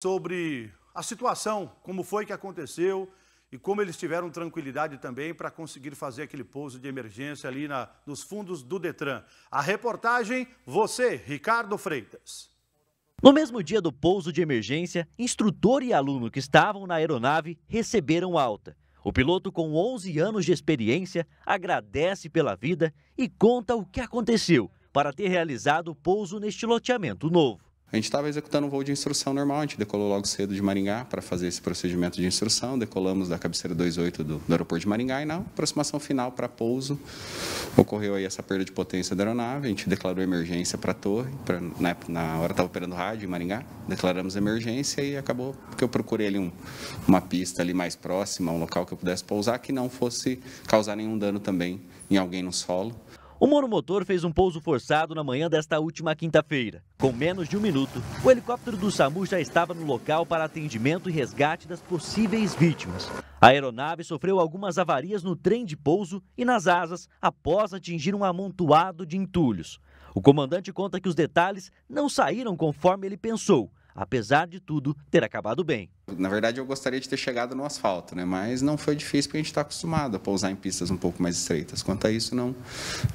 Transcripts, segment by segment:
sobre a situação, como foi que aconteceu e como eles tiveram tranquilidade também para conseguir fazer aquele pouso de emergência ali na, nos fundos do Detran. A reportagem, você, Ricardo Freitas. No mesmo dia do pouso de emergência, instrutor e aluno que estavam na aeronave receberam alta. O piloto, com 11 anos de experiência, agradece pela vida e conta o que aconteceu para ter realizado o pouso neste loteamento novo. A gente estava executando um voo de instrução normal, a gente decolou logo cedo de Maringá para fazer esse procedimento de instrução, decolamos da cabeceira 28 do, do aeroporto de Maringá e na aproximação final para pouso ocorreu aí essa perda de potência da aeronave, a gente declarou emergência para a torre, pra, na, né, na hora estava operando rádio em Maringá, declaramos emergência e acabou que eu procurei ali um, uma pista ali mais próxima, um local que eu pudesse pousar que não fosse causar nenhum dano também em alguém no solo. O monomotor fez um pouso forçado na manhã desta última quinta-feira. Com menos de um minuto, o helicóptero do SAMU já estava no local para atendimento e resgate das possíveis vítimas. A aeronave sofreu algumas avarias no trem de pouso e nas asas após atingir um amontoado de entulhos. O comandante conta que os detalhes não saíram conforme ele pensou, apesar de tudo ter acabado bem. Na verdade, eu gostaria de ter chegado no asfalto, né? mas não foi difícil porque a gente está acostumado a pousar em pistas um pouco mais estreitas. Quanto a isso, não,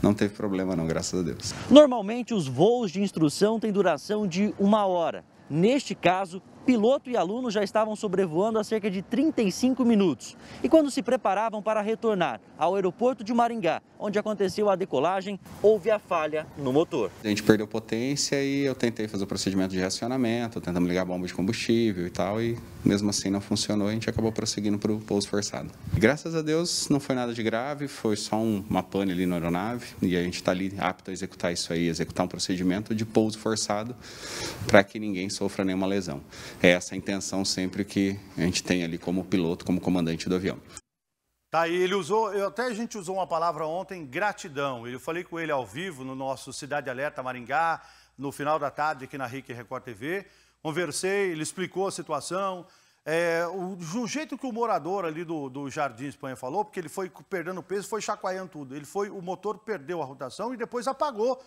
não teve problema não, graças a Deus. Normalmente, os voos de instrução têm duração de uma hora. Neste caso, piloto e aluno já estavam sobrevoando há cerca de 35 minutos. E quando se preparavam para retornar ao aeroporto de Maringá, onde aconteceu a decolagem, houve a falha no motor. A gente perdeu potência e eu tentei fazer o procedimento de reacionamento, tentando ligar a bomba de combustível e tal, e mesmo assim não funcionou, a gente acabou prosseguindo para o pouso forçado. E graças a Deus não foi nada de grave, foi só uma pane ali na aeronave, e a gente está ali apto a executar isso aí, executar um procedimento de pouso forçado para que ninguém sofra nenhuma lesão é essa a intenção sempre que a gente tem ali como piloto, como comandante do avião. Tá, aí, ele usou, eu, até a gente usou uma palavra ontem, gratidão. Eu falei com ele ao vivo no nosso Cidade Alerta Maringá, no final da tarde aqui na RIC Record TV. Conversei, ele explicou a situação, é, o, do jeito que o morador ali do, do Jardim Espanha falou, porque ele foi perdendo peso, foi chacoalhando tudo. Ele foi, o motor perdeu a rotação e depois apagou.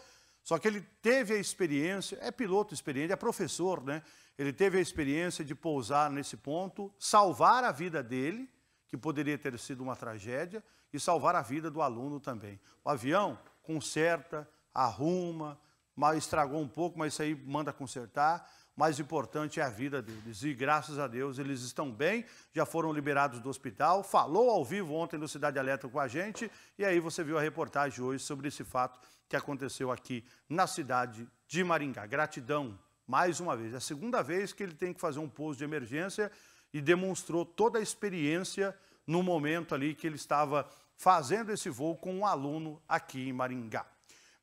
Só que ele teve a experiência, é piloto experiente, é professor, né? Ele teve a experiência de pousar nesse ponto, salvar a vida dele, que poderia ter sido uma tragédia, e salvar a vida do aluno também. O avião conserta, arruma, mal estragou um pouco, mas isso aí manda consertar mais importante é a vida deles. E graças a Deus eles estão bem, já foram liberados do hospital. Falou ao vivo ontem no Cidade Alerta com a gente, e aí você viu a reportagem hoje sobre esse fato que aconteceu aqui na cidade de Maringá. Gratidão mais uma vez. É a segunda vez que ele tem que fazer um pouso de emergência e demonstrou toda a experiência no momento ali que ele estava fazendo esse voo com um aluno aqui em Maringá.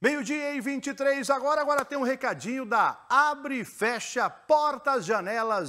Meio-dia e 23, agora, agora tem um recadinho da Abre e Fecha Portas Janelas